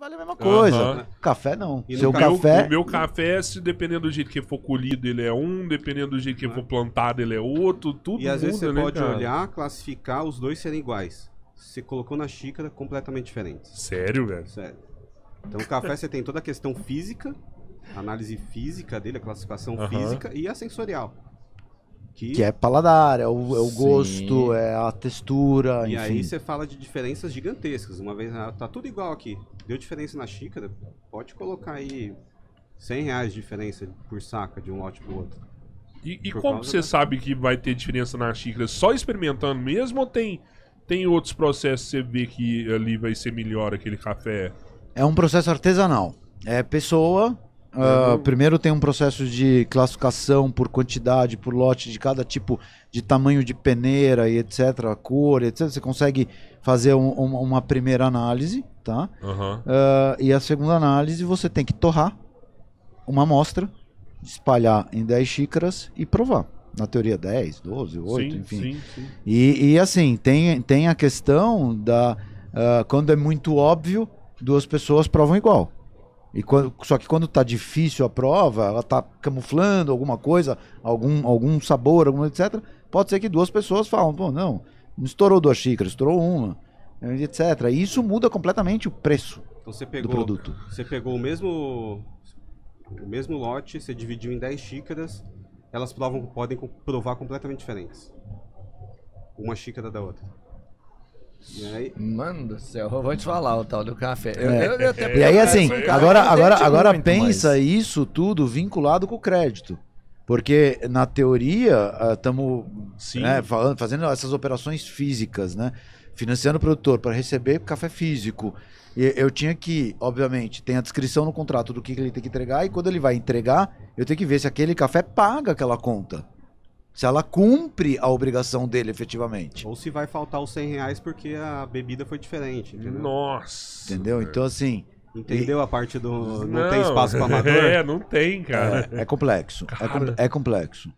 vale a mesma coisa. Uhum. Café não. E Seu meu, café. O meu café, se dependendo do jeito que for colhido, ele é um, dependendo do jeito que for plantado, ele é outro, tudo. E às vezes você né, pode cara? olhar, classificar, os dois serem iguais. Você colocou na xícara completamente diferente. Sério, velho? Sério. Então o café você tem toda a questão física, análise física dele, a classificação uhum. física e a sensorial. Que, que é paladar, é o, é o gosto, é a textura, e enfim. E aí você fala de diferenças gigantescas. Uma vez, ah, tá tudo igual aqui. Deu diferença na xícara, pode colocar aí 100 reais de diferença por saca de um lote pro outro. E, e como você da... sabe que vai ter diferença na xícara? Só experimentando mesmo ou tem, tem outros processos que você vê que ali vai ser melhor aquele café? É um processo artesanal. É pessoa Uh, primeiro tem um processo de classificação por quantidade, por lote de cada tipo de tamanho de peneira e etc, cor, etc. Você consegue fazer um, um, uma primeira análise, tá? Uhum. Uh, e a segunda análise você tem que torrar uma amostra, espalhar em 10 xícaras e provar. Na teoria 10, 12, 8, sim, enfim. Sim, sim. E, e, assim, tem, tem a questão da. Uh, quando é muito óbvio, duas pessoas provam igual. E quando, só que quando está difícil a prova, ela está camuflando alguma coisa, algum, algum sabor, alguma etc. Pode ser que duas pessoas falam, pô, não, não estourou duas xícaras, estourou uma, etc. E isso muda completamente o preço então, você pegou, do produto. Você pegou o mesmo, o mesmo lote, você dividiu em 10 xícaras, elas provam, podem provar completamente diferentes. Uma xícara da outra. Mano do céu, eu vou te falar o tal do café. é. eu, eu até... e aí, assim, agora, agora, agora pensa isso tudo vinculado com o crédito. Porque, na teoria, estamos ah, né, fazendo essas operações físicas, né? Financiando o produtor para receber café físico. E eu tinha que, obviamente, tem a descrição no contrato do que ele tem que entregar, e quando ele vai entregar, eu tenho que ver se aquele café paga aquela conta se ela cumpre a obrigação dele efetivamente. Ou se vai faltar os 100 reais porque a bebida foi diferente. Entendeu? Nossa! Entendeu? Então, assim. Entendeu e... a parte do. Não, não tem espaço para amador? É, não tem, cara. É, é complexo. É cara. É, complexo.